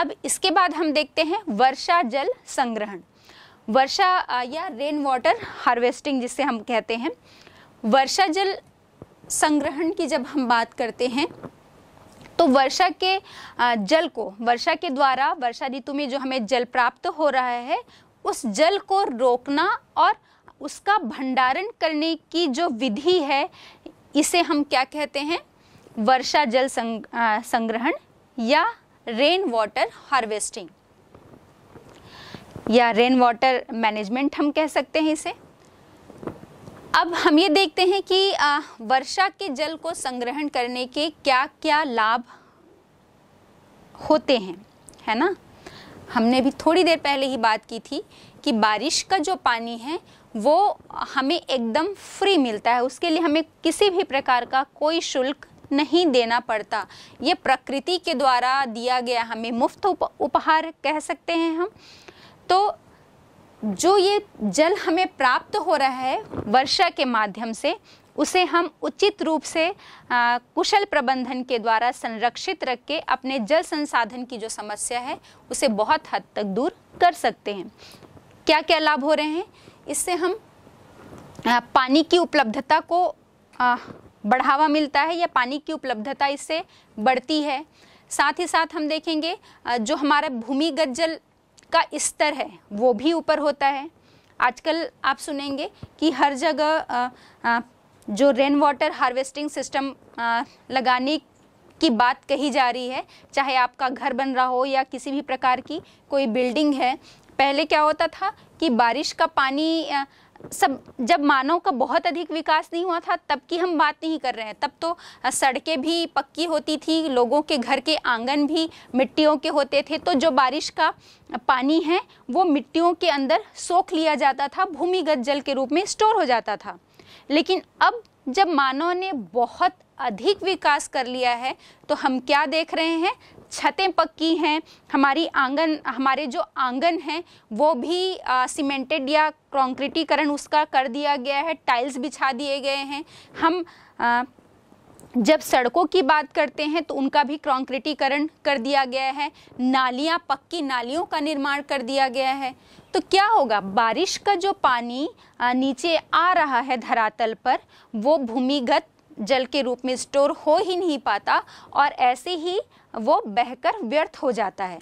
अब इसके बाद हम देखते हैं वर्षा जल संग्रहण वर्षा या रेन वाटर हार्वेस्टिंग जिसे हम कहते हैं वर्षा जल संग्रहण की जब हम बात करते हैं तो वर्षा के जल को वर्षा के द्वारा वर्षा ऋतु में जो हमें जल प्राप्त हो रहा है उस जल को रोकना और उसका भंडारण करने की जो विधि है इसे हम क्या कहते हैं वर्षा जल संग, संग्रहण या रेन वाटर हार्वेस्टिंग या रेन वाटर मैनेजमेंट हम कह सकते हैं इसे अब हम ये देखते हैं कि वर्षा के जल को संग्रहण करने के क्या क्या लाभ होते हैं है ना हमने भी थोड़ी देर पहले ही बात की थी कि बारिश का जो पानी है वो हमें एकदम फ्री मिलता है उसके लिए हमें किसी भी प्रकार का कोई शुल्क नहीं देना पड़ता ये प्रकृति के द्वारा दिया गया हमें मुफ्त उपहार कह सकते हैं हम तो जो ये जल हमें प्राप्त हो रहा है वर्षा के माध्यम से उसे हम उचित रूप से आ, कुशल प्रबंधन के द्वारा संरक्षित रख के अपने जल संसाधन की जो समस्या है उसे बहुत हद तक दूर कर सकते हैं क्या क्या लाभ हो रहे हैं इससे हम आ, पानी की उपलब्धता को आ, बढ़ावा मिलता है या पानी की उपलब्धता इससे बढ़ती है साथ ही साथ हम देखेंगे जो हमारा भूमिगत जल का स्तर है वो भी ऊपर होता है आजकल आप सुनेंगे कि हर जगह जो रेन वाटर हार्वेस्टिंग सिस्टम लगाने की बात कही जा रही है चाहे आपका घर बन रहा हो या किसी भी प्रकार की कोई बिल्डिंग है पहले क्या होता था कि बारिश का पानी सब जब मानव का बहुत अधिक विकास नहीं हुआ था तब की हम बात नहीं कर रहे हैं तब तो सड़कें भी पक्की होती थी लोगों के घर के आंगन भी मिट्टियों के होते थे तो जो बारिश का पानी है वो मिट्टियों के अंदर सोख लिया जाता था भूमिगत जल के रूप में स्टोर हो जाता था लेकिन अब जब मानव ने बहुत अधिक विकास कर लिया है तो हम क्या देख रहे हैं छतें पक्की हैं हमारी आंगन हमारे जो आंगन हैं वो भी सीमेंटेड या कॉन्क्रिटीकरण उसका कर दिया गया है टाइल्स बिछा दिए गए हैं हम आ, जब सड़कों की बात करते हैं तो उनका भी कॉन्क्रिटीकरण कर दिया गया है नालियाँ पक्की नालियों का निर्माण कर दिया गया है तो क्या होगा बारिश का जो पानी नीचे आ रहा है धरातल पर वो भूमिगत जल के रूप में स्टोर हो ही नहीं पाता और ऐसे ही वो बहकर व्यर्थ हो जाता है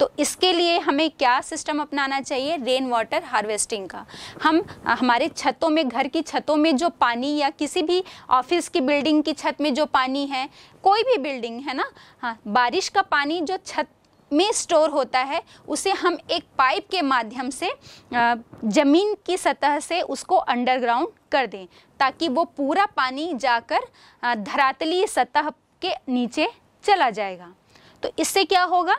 तो इसके लिए हमें क्या सिस्टम अपनाना चाहिए रेन वाटर हार्वेस्टिंग का हम हमारे छतों में घर की छतों में जो पानी या किसी भी ऑफिस की बिल्डिंग की छत में जो पानी है कोई भी बिल्डिंग है ना हाँ बारिश का पानी जो छत में स्टोर होता है उसे हम एक पाइप के माध्यम से ज़मीन की सतह से उसको अंडरग्राउंड कर दें ताकि वो पूरा पानी जाकर धरातली सतह के नीचे चला जाएगा तो इससे क्या होगा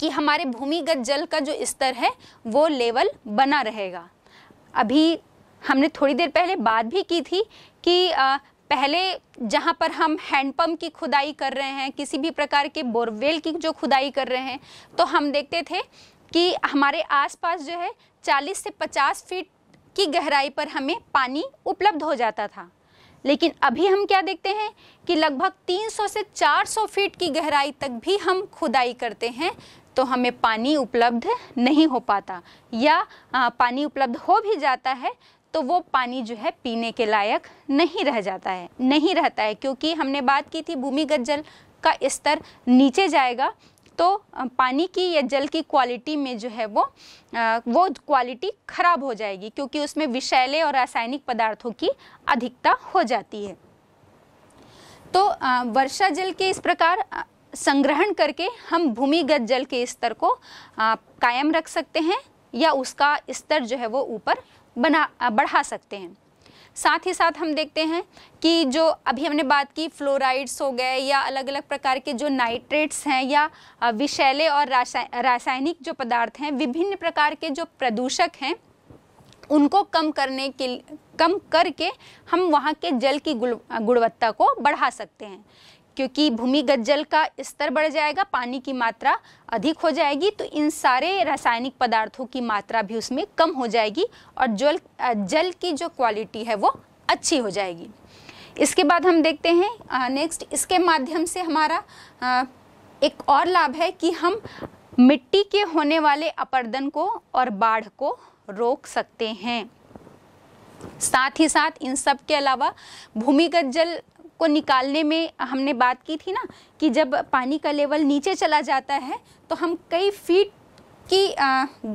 कि हमारे भूमिगत जल का जो स्तर है वो लेवल बना रहेगा अभी हमने थोड़ी देर पहले बात भी की थी कि पहले जहाँ पर हम हैंडपम्प की खुदाई कर रहे हैं किसी भी प्रकार के बोरवेल की जो खुदाई कर रहे हैं तो हम देखते थे कि हमारे आसपास जो है 40 से 50 फीट की गहराई पर हमें पानी उपलब्ध हो जाता था लेकिन अभी हम क्या देखते हैं कि लगभग 300 से 400 फीट की गहराई तक भी हम खुदाई करते हैं तो हमें पानी उपलब्ध नहीं हो पाता या पानी उपलब्ध हो भी जाता है तो वो पानी जो है पीने के लायक नहीं रह जाता है नहीं रहता है क्योंकि हमने बात की थी भूमिगत जल का स्तर नीचे जाएगा तो पानी की या जल की क्वालिटी में जो है वो वो क्वालिटी खराब हो जाएगी क्योंकि उसमें विषैले और रासायनिक पदार्थों की अधिकता हो जाती है तो वर्षा जल के इस प्रकार संग्रहण करके हम भूमिगत जल के स्तर को कायम रख सकते हैं या उसका स्तर जो है वो ऊपर बना बढ़ा सकते हैं साथ ही साथ हम देखते हैं कि जो अभी हमने बात की फ्लोराइड्स हो गए या अलग अलग प्रकार के जो नाइट्रेट्स हैं या विषैले और रासायनिक जो पदार्थ हैं विभिन्न प्रकार के जो प्रदूषक हैं उनको कम करने के कम करके हम वहाँ के जल की गुणवत्ता को बढ़ा सकते हैं क्योंकि भूमिगत जल का स्तर बढ़ जाएगा पानी की मात्रा अधिक हो जाएगी तो इन सारे रासायनिक पदार्थों की मात्रा भी उसमें कम हो जाएगी और जल जल की जो क्वालिटी है वो अच्छी हो जाएगी इसके बाद हम देखते हैं नेक्स्ट इसके माध्यम से हमारा आ, एक और लाभ है कि हम मिट्टी के होने वाले अपर्दन को और बाढ़ को रोक सकते हैं साथ ही साथ इन सब के अलावा भूमिगत जल को निकालने में हमने बात की थी ना कि जब पानी का लेवल नीचे चला जाता है तो हम कई फीट की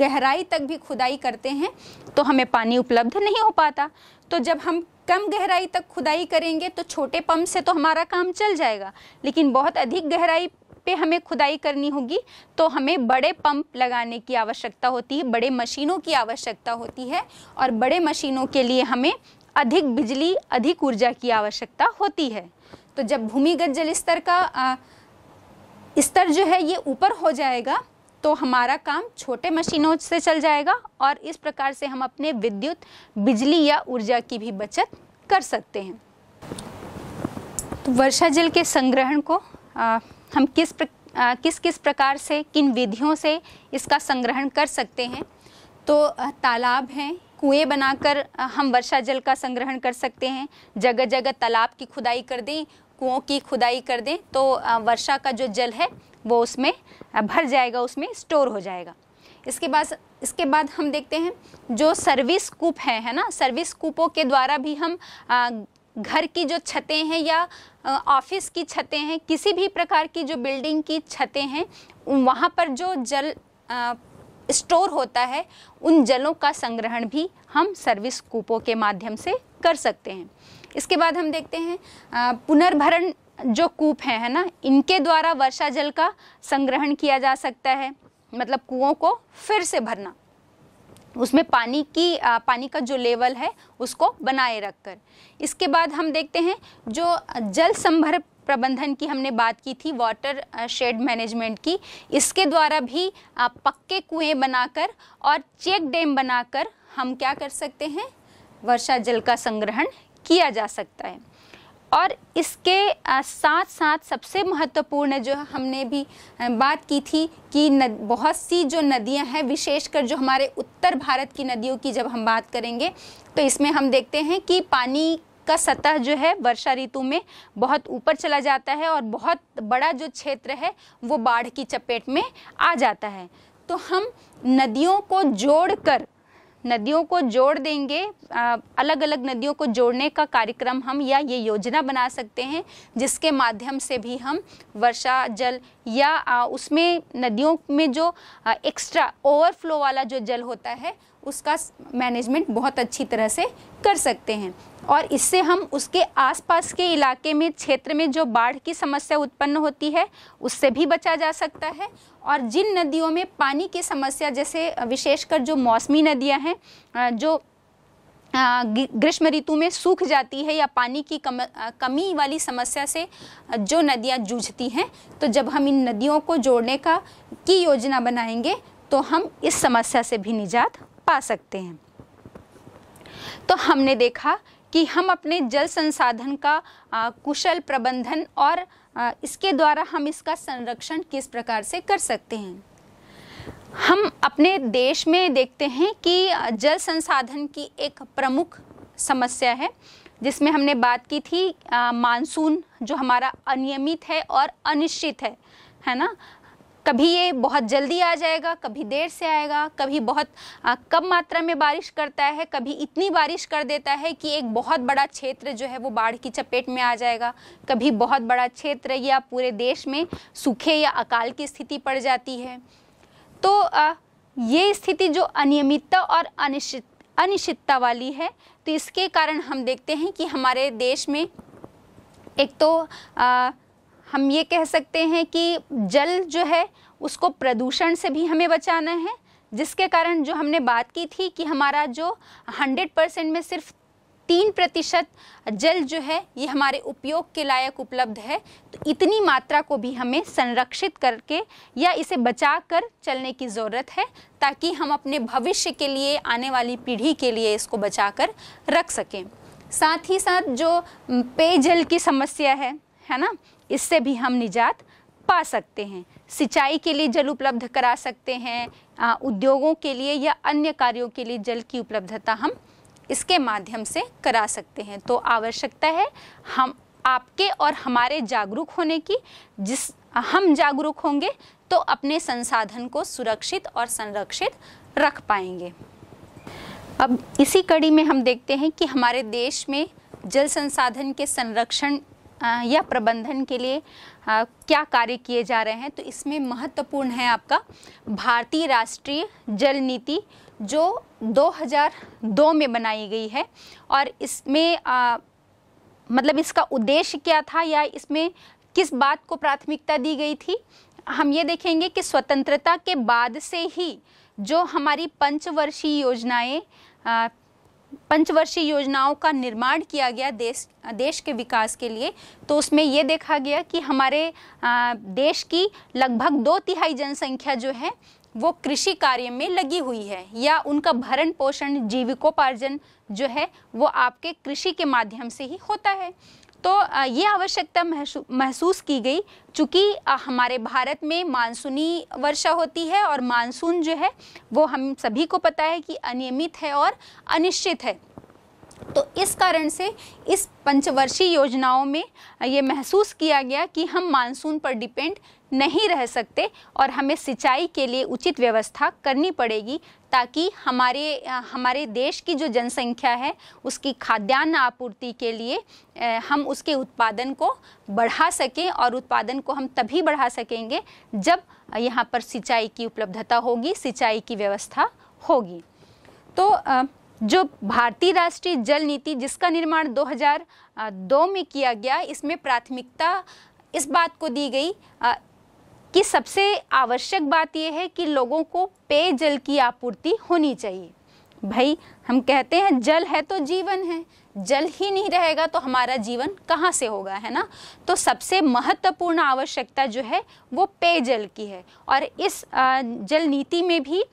गहराई तक भी खुदाई करते हैं तो हमें पानी उपलब्ध नहीं हो पाता तो जब हम कम गहराई तक खुदाई करेंगे तो छोटे पंप से तो हमारा काम चल जाएगा लेकिन बहुत अधिक गहराई पे हमें खुदाई करनी होगी तो हमें बड़े पंप लगाने की आवश्यकता होती है बड़े मशीनों की आवश्यकता होती है और बड़े मशीनों के लिए हमें अधिक बिजली अधिक ऊर्जा की आवश्यकता होती है तो जब भूमिगत जल स्तर का स्तर जो है ये ऊपर हो जाएगा तो हमारा काम छोटे मशीनों से चल जाएगा और इस प्रकार से हम अपने विद्युत बिजली या ऊर्जा की भी बचत कर सकते हैं तो वर्षा जल के संग्रहण को आ, हम किस प्र, आ, किस किस प्रकार से किन विधियों से इसका संग्रहण कर सकते हैं तो तालाब हैं कुएं बनाकर हम वर्षा जल का संग्रहण कर सकते हैं जगह जगह तालाब की खुदाई कर दें कुओं की खुदाई कर दें तो वर्षा का जो जल है वो उसमें भर जाएगा उसमें स्टोर हो जाएगा इसके बाद इसके बाद हम देखते हैं जो सर्विस कूप है है ना सर्विस कूपों के द्वारा भी हम आ, घर की जो छतें हैं या ऑफिस की छतें हैं किसी भी प्रकार की जो बिल्डिंग की छतें हैं वहाँ पर जो जल आ, स्टोर होता है उन जलों का संग्रहण भी हम सर्विस कूपों के माध्यम से कर सकते हैं इसके बाद हम देखते हैं पुनर्भरण जो कूप हैं है ना इनके द्वारा वर्षा जल का संग्रहण किया जा सकता है मतलब कुओं को फिर से भरना उसमें पानी की आ, पानी का जो लेवल है उसको बनाए रखकर इसके बाद हम देखते हैं जो जल संभर प्रबंधन की हमने बात की थी वाटर शेड मैनेजमेंट की इसके द्वारा भी पक्के कुएं बनाकर और चेक डैम बनाकर हम क्या कर सकते हैं वर्षा जल का संग्रहण किया जा सकता है और इसके साथ साथ सबसे महत्वपूर्ण जो हमने भी बात की थी कि बहुत सी जो नदियां हैं विशेषकर जो हमारे उत्तर भारत की नदियों की जब हम बात करेंगे तो इसमें हम देखते हैं कि पानी का सतह जो है वर्षा ऋतु में बहुत ऊपर चला जाता है और बहुत बड़ा जो क्षेत्र है वो बाढ़ की चपेट में आ जाता है तो हम नदियों को जोड़कर नदियों को जोड़ देंगे अलग अलग नदियों को जोड़ने का कार्यक्रम हम या ये योजना बना सकते हैं जिसके माध्यम से भी हम वर्षा जल या उसमें नदियों में जो एक्स्ट्रा ओवरफ्लो वाला जो जल होता है उसका मैनेजमेंट बहुत अच्छी तरह से कर सकते हैं और इससे हम उसके आसपास के इलाके में क्षेत्र में जो बाढ़ की समस्या उत्पन्न होती है उससे भी बचा जा सकता है और जिन नदियों में पानी की समस्या जैसे विशेषकर जो मौसमी नदियां हैं जो ग्रीष्म ऋतु में सूख जाती है या पानी की कम, कमी वाली समस्या से जो नदियां जूझती हैं तो जब हम इन नदियों को जोड़ने का की योजना बनाएंगे तो हम इस समस्या से भी निजात पा सकते हैं तो हमने देखा कि हम अपने जल संसाधन का आ, कुशल प्रबंधन और आ, इसके द्वारा हम इसका संरक्षण किस प्रकार से कर सकते हैं हम अपने देश में देखते हैं कि जल संसाधन की एक प्रमुख समस्या है जिसमें हमने बात की थी मानसून जो हमारा अनियमित है और अनिश्चित है है ना कभी ये बहुत जल्दी आ जाएगा कभी देर से आएगा कभी बहुत आ, कम मात्रा में बारिश करता है कभी इतनी बारिश कर देता है कि एक बहुत बड़ा क्षेत्र जो है वो बाढ़ की चपेट में आ जाएगा कभी बहुत बड़ा क्षेत्र या पूरे देश में सूखे या अकाल की स्थिति पड़ जाती है तो आ, ये स्थिति जो अनियमितता और अनिश्चित अनिश्चितता वाली है तो इसके कारण हम देखते हैं कि हमारे देश में एक तो आ, हम ये कह सकते हैं कि जल जो है उसको प्रदूषण से भी हमें बचाना है जिसके कारण जो हमने बात की थी कि हमारा जो 100 परसेंट में सिर्फ तीन प्रतिशत जल जो है ये हमारे उपयोग के लायक उपलब्ध है तो इतनी मात्रा को भी हमें संरक्षित करके या इसे बचा कर चलने की ज़रूरत है ताकि हम अपने भविष्य के लिए आने वाली पीढ़ी के लिए इसको बचा कर रख सकें साथ ही साथ जो पेयजल की समस्या है है ना इससे भी हम निजात पा सकते हैं सिंचाई के लिए जल उपलब्ध करा सकते हैं उद्योगों के लिए या अन्य कार्यों के लिए जल की उपलब्धता हम इसके माध्यम से करा सकते हैं तो आवश्यकता है हम आपके और हमारे जागरूक होने की जिस हम जागरूक होंगे तो अपने संसाधन को सुरक्षित और संरक्षित रख पाएंगे अब इसी कड़ी में हम देखते हैं कि हमारे देश में जल संसाधन के संरक्षण या प्रबंधन के लिए क्या कार्य किए जा रहे हैं तो इसमें महत्वपूर्ण है आपका भारतीय राष्ट्रीय जल नीति जो 2002 में बनाई गई है और इसमें आ, मतलब इसका उद्देश्य क्या था या इसमें किस बात को प्राथमिकता दी गई थी हम ये देखेंगे कि स्वतंत्रता के बाद से ही जो हमारी पंचवर्षीय योजनाएं पंचवर्षीय योजनाओं का निर्माण किया गया देश देश के विकास के लिए तो उसमें ये देखा गया कि हमारे देश की लगभग दो तिहाई जनसंख्या जो है वो कृषि कार्य में लगी हुई है या उनका भरण पोषण जीविकोपार्जन जो है वो आपके कृषि के माध्यम से ही होता है तो ये आवश्यकता महसूस की गई चूँकि हमारे भारत में मानसूनी वर्षा होती है और मानसून जो है वो हम सभी को पता है कि अनियमित है और अनिश्चित है तो इस कारण से इस पंचवर्षीय योजनाओं में ये महसूस किया गया कि हम मानसून पर डिपेंड नहीं रह सकते और हमें सिंचाई के लिए उचित व्यवस्था करनी पड़ेगी ताकि हमारे हमारे देश की जो जनसंख्या है उसकी खाद्यान्न आपूर्ति के लिए हम उसके उत्पादन को बढ़ा सकें और उत्पादन को हम तभी बढ़ा सकेंगे जब यहाँ पर सिंचाई की उपलब्धता होगी सिंचाई की व्यवस्था होगी तो जो भारतीय राष्ट्रीय जल नीति जिसका निर्माण 2002 में किया गया इसमें प्राथमिकता इस बात को दी गई कि सबसे आवश्यक बात यह है कि लोगों को पेयजल की आपूर्ति होनी चाहिए भाई हम कहते हैं जल है तो जीवन है जल ही नहीं रहेगा तो हमारा जीवन कहाँ से होगा है ना तो सबसे महत्वपूर्ण आवश्यकता जो है वो पेयजल की है और इस जल नीति में भी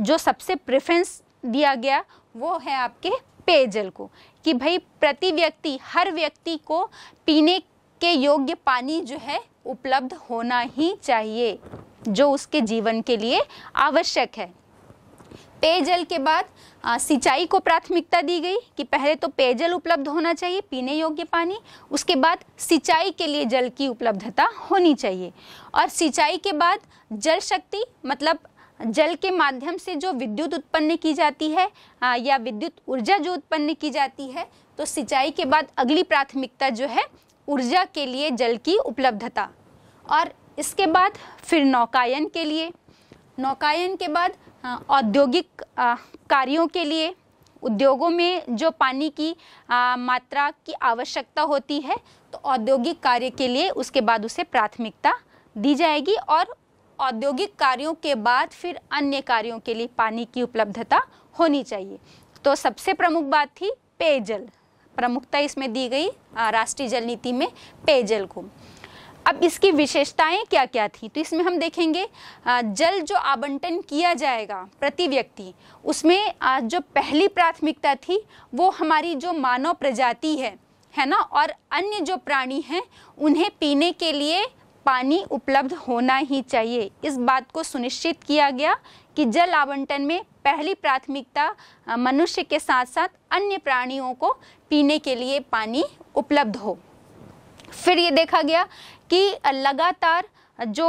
जो सबसे प्रेफरेंस दिया गया वो है आपके पेयजल को कि भाई प्रति व्यक्ति हर व्यक्ति को पीने के योग्य पानी जो है उपलब्ध होना ही चाहिए जो उसके जीवन के लिए आवश्यक है पेयजल के बाद सिंचाई को प्राथमिकता दी गई कि पहले तो पेयजल उपलब्ध होना चाहिए पीने योग्य पानी उसके बाद सिंचाई के लिए जल की उपलब्धता होनी चाहिए और सिंचाई के बाद जल शक्ति मतलब जल के माध्यम से जो विद्युत उत्पन्न की जाती है आ, या विद्युत ऊर्जा जो उत्पन्न की जाती है तो सिंचाई के बाद अगली प्राथमिकता जो है ऊर्जा के लिए जल की उपलब्धता और इसके बाद फिर नौकायन के लिए नौकायन के बाद औद्योगिक कार्यों के लिए उद्योगों में जो पानी की आ, मात्रा की आवश्यकता होती है तो औद्योगिक कार्य के लिए उसके बाद उसे प्राथमिकता दी जाएगी और औद्योगिक कार्यों के बाद फिर अन्य कार्यों के लिए पानी की उपलब्धता होनी चाहिए तो सबसे प्रमुख बात थी पेयजल प्रमुखता इसमें दी गई राष्ट्रीय जल नीति में पेयजल को अब इसकी विशेषताएं क्या क्या थी तो इसमें हम देखेंगे जल जो आवंटन किया जाएगा प्रति व्यक्ति उसमें जो पहली प्राथमिकता थी वो हमारी जो मानव प्रजाति है है ना और अन्य जो प्राणी हैं उन्हें पीने के लिए पानी उपलब्ध होना ही चाहिए इस बात को सुनिश्चित किया गया कि जल आवंटन में पहली प्राथमिकता मनुष्य के साथ साथ अन्य प्राणियों को पीने के लिए पानी उपलब्ध हो फिर ये देखा गया कि लगातार जो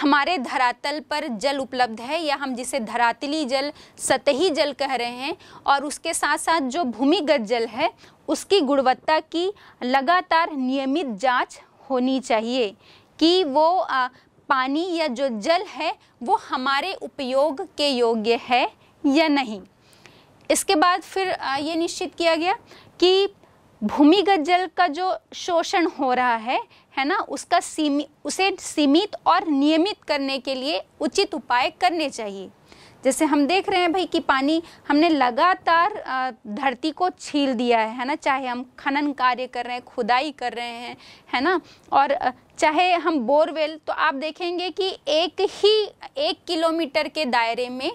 हमारे धरातल पर जल उपलब्ध है या हम जिसे धरातली जल सतही जल कह रहे हैं और उसके साथ साथ जो भूमिगत जल है उसकी गुणवत्ता की लगातार नियमित जांच होनी चाहिए कि वो पानी या जो जल है वो हमारे उपयोग के योग्य है या नहीं इसके बाद फिर ये निश्चित किया गया कि भूमिगत जल का जो शोषण हो रहा है है ना उसका सीमित उसे सीमित और नियमित करने के लिए उचित उपाय करने चाहिए जैसे हम देख रहे हैं भाई कि पानी हमने लगातार धरती को छील दिया है है ना चाहे हम खनन कार्य कर रहे हैं खुदाई कर रहे हैं है ना और चाहे हम बोरवेल तो आप देखेंगे कि एक ही एक किलोमीटर के दायरे में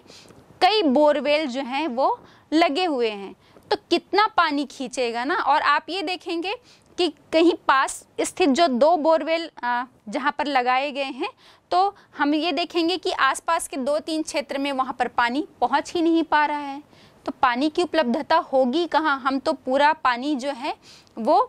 कई बोरवेल जो हैं वो लगे हुए हैं तो कितना पानी खींचेगा ना और आप ये देखेंगे कि कहीं पास स्थित जो दो बोरवेल जहाँ पर लगाए गए हैं तो हम ये देखेंगे कि आसपास के दो तीन क्षेत्र में वहाँ पर पानी पहुँच ही नहीं पा रहा है तो पानी की उपलब्धता होगी कहाँ हम तो पूरा पानी जो है वो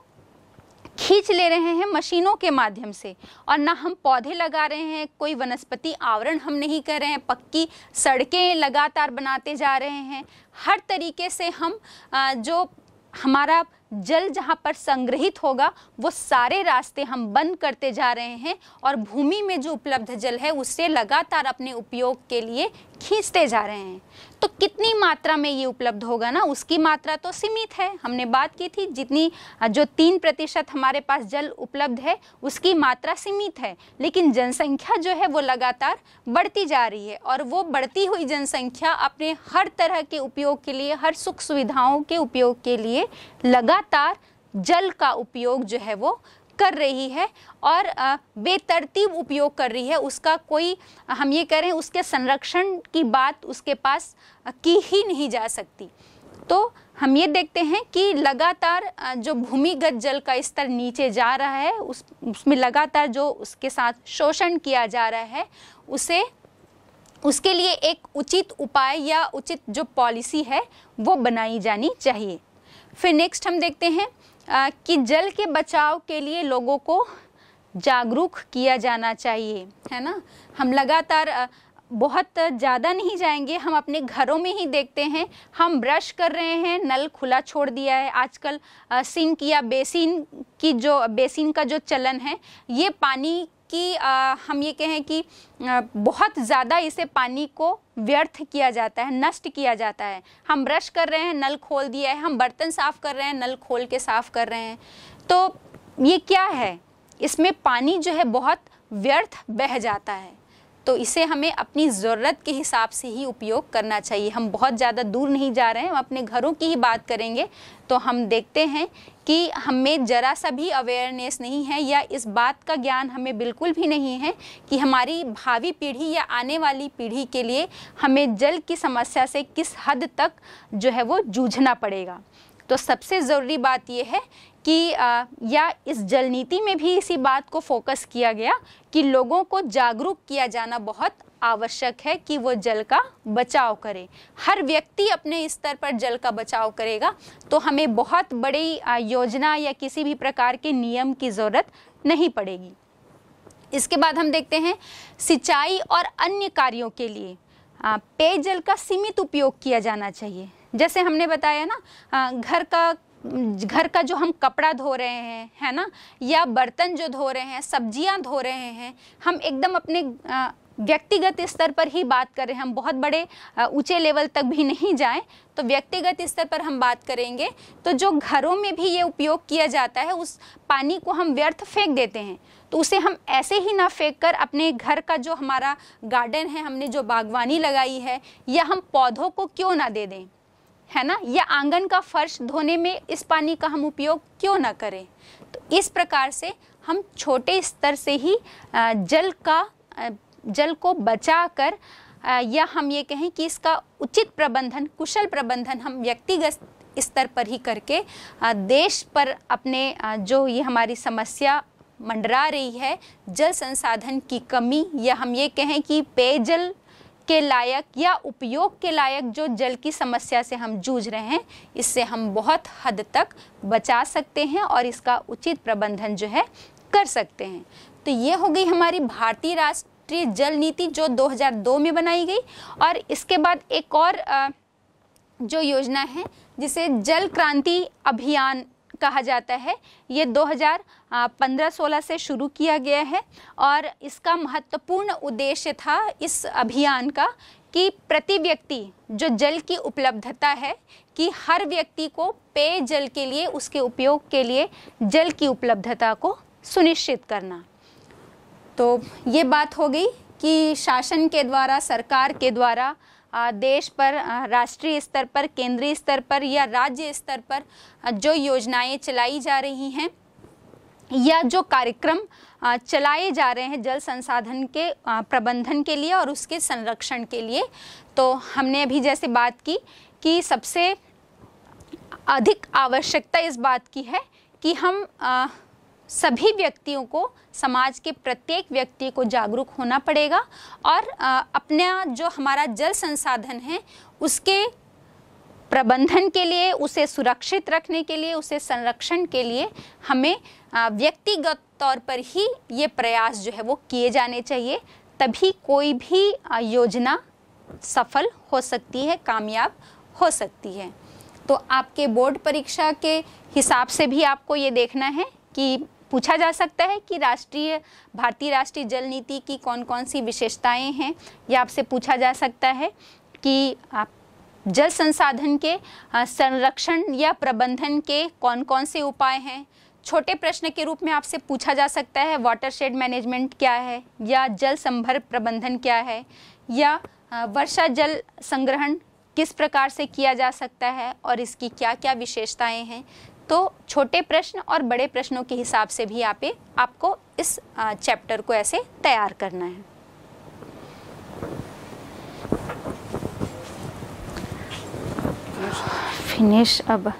खींच ले रहे हैं मशीनों के माध्यम से और ना हम पौधे लगा रहे हैं कोई वनस्पति आवरण हम नहीं कर रहे हैं पक्की सड़कें लगातार बनाते जा रहे हैं हर तरीके से हम जो हमारा जल जहाँ पर संग्रहित होगा वो सारे रास्ते हम बंद करते जा रहे हैं और भूमि में जो उपलब्ध जल है उसे लगातार अपने उपयोग के लिए खींचते जा रहे हैं तो कितनी मात्रा में ये उपलब्ध होगा ना उसकी मात्रा तो सीमित है हमने बात की थी जितनी जो तीन प्रतिशत हमारे पास जल उपलब्ध है उसकी मात्रा सीमित है लेकिन जनसंख्या जो है वो लगातार बढ़ती जा रही है और वो बढ़ती हुई जनसंख्या अपने हर तरह के उपयोग के लिए हर सुख सुविधाओं के उपयोग के लिए लगातार जल का उपयोग जो है वो कर रही है और बेतरतीब उपयोग कर रही है उसका कोई हम ये कह रहे हैं उसके संरक्षण की बात उसके पास की ही नहीं जा सकती तो हम ये देखते हैं कि लगातार जो भूमिगत जल का स्तर नीचे जा रहा है उस उसमें लगातार जो उसके साथ शोषण किया जा रहा है उसे उसके लिए एक उचित उपाय या उचित जो पॉलिसी है वो बनाई जानी चाहिए फिर नेक्स्ट हम देखते हैं कि जल के बचाव के लिए लोगों को जागरूक किया जाना चाहिए है ना हम लगातार बहुत ज़्यादा नहीं जाएंगे हम अपने घरों में ही देखते हैं हम ब्रश कर रहे हैं नल खुला छोड़ दिया है आजकल सिंक या बेसिन की जो बेसिन का जो चलन है ये पानी कि आ, हम ये कहें कि आ, बहुत ज़्यादा इसे पानी को व्यर्थ किया जाता है नष्ट किया जाता है हम ब्रश कर रहे हैं नल खोल दिया है हम बर्तन साफ़ कर रहे हैं नल खोल के साफ़ कर रहे हैं तो ये क्या है इसमें पानी जो है बहुत व्यर्थ बह जाता है तो इसे हमें अपनी ज़रूरत के हिसाब से ही उपयोग करना चाहिए हम बहुत ज़्यादा दूर नहीं जा रहे हैं हम अपने घरों की ही बात करेंगे तो हम देखते हैं कि हमें ज़रा सा भी अवेयरनेस नहीं है या इस बात का ज्ञान हमें बिल्कुल भी नहीं है कि हमारी भावी पीढ़ी या आने वाली पीढ़ी के लिए हमें जल की समस्या से किस हद तक जो है वो जूझना पड़ेगा तो सबसे ज़रूरी बात यह है कि आ, या इस जल नीति में भी इसी बात को फोकस किया गया कि लोगों को जागरूक किया जाना बहुत आवश्यक है कि वो जल का बचाव करें हर व्यक्ति अपने स्तर पर जल का बचाव करेगा तो हमें बहुत बड़ी योजना या किसी भी प्रकार के नियम की ज़रूरत नहीं पड़ेगी इसके बाद हम देखते हैं सिंचाई और अन्य कार्यों के लिए पेयजल का सीमित उपयोग किया जाना चाहिए जैसे हमने बताया ना घर का घर का जो हम कपड़ा धो रहे हैं है ना या बर्तन जो धो रहे हैं सब्जियां धो रहे हैं हम एकदम अपने व्यक्तिगत स्तर पर ही बात कर रहे हैं हम बहुत बड़े ऊंचे लेवल तक भी नहीं जाएं तो व्यक्तिगत स्तर पर हम बात करेंगे तो जो घरों में भी ये उपयोग किया जाता है उस पानी को हम व्यर्थ फेंक देते हैं तो उसे हम ऐसे ही ना फेंक कर अपने घर का जो हमारा गार्डन है हमने जो बागवानी लगाई है या हम पौधों को क्यों ना दे दें है ना या आंगन का फर्श धोने में इस पानी का हम उपयोग क्यों ना करें तो इस प्रकार से हम छोटे स्तर से ही जल का जल को बचा कर या हम ये कहें कि इसका उचित प्रबंधन कुशल प्रबंधन हम व्यक्तिगत स्तर पर ही करके देश पर अपने जो ये हमारी समस्या मंडरा रही है जल संसाधन की कमी या हम ये कहें कि पेयजल के लायक या उपयोग के लायक जो जल की समस्या से हम जूझ रहे हैं इससे हम बहुत हद तक बचा सकते हैं और इसका उचित प्रबंधन जो है कर सकते हैं तो ये हो गई हमारी भारतीय राष्ट्रीय जल नीति जो 2002 में बनाई गई और इसके बाद एक और जो योजना है जिसे जल क्रांति अभियान कहा जाता है ये 2015-16 से शुरू किया गया है और इसका महत्वपूर्ण उद्देश्य था इस अभियान का कि प्रति व्यक्ति जो जल की उपलब्धता है कि हर व्यक्ति को पेय जल के लिए उसके उपयोग के लिए जल की उपलब्धता को सुनिश्चित करना तो ये बात हो गई कि शासन के द्वारा सरकार के द्वारा देश पर राष्ट्रीय स्तर पर केंद्रीय स्तर पर या राज्य स्तर पर जो योजनाएं चलाई जा रही हैं या जो कार्यक्रम चलाए जा रहे हैं जल संसाधन के प्रबंधन के लिए और उसके संरक्षण के लिए तो हमने अभी जैसे बात की कि सबसे अधिक आवश्यकता इस बात की है कि हम सभी व्यक्तियों को समाज के प्रत्येक व्यक्ति को जागरूक होना पड़ेगा और अपना जो हमारा जल संसाधन है उसके प्रबंधन के लिए उसे सुरक्षित रखने के लिए उसे संरक्षण के लिए हमें व्यक्तिगत तौर पर ही ये प्रयास जो है वो किए जाने चाहिए तभी कोई भी योजना सफल हो सकती है कामयाब हो सकती है तो आपके बोर्ड परीक्षा के हिसाब से भी आपको ये देखना है कि पूछा जा सकता है कि राष्ट्रीय भारतीय राष्ट्रीय जल नीति की कौन कौन सी विशेषताएं हैं या आपसे पूछा जा सकता है कि आप जल संसाधन के संरक्षण या प्रबंधन के कौन कौन से उपाय हैं छोटे प्रश्न के रूप में आपसे पूछा जा सकता है वाटर शेड मैनेजमेंट क्या है या जल संभर प्रबंधन क्या है या वर्षा जल संग्रहण किस प्रकार से किया जा सकता है और इसकी क्या क्या विशेषताएं हैं तो छोटे प्रश्न और बड़े प्रश्नों के हिसाब से भी आप आपको इस चैप्टर को ऐसे तैयार करना है फिनिश अब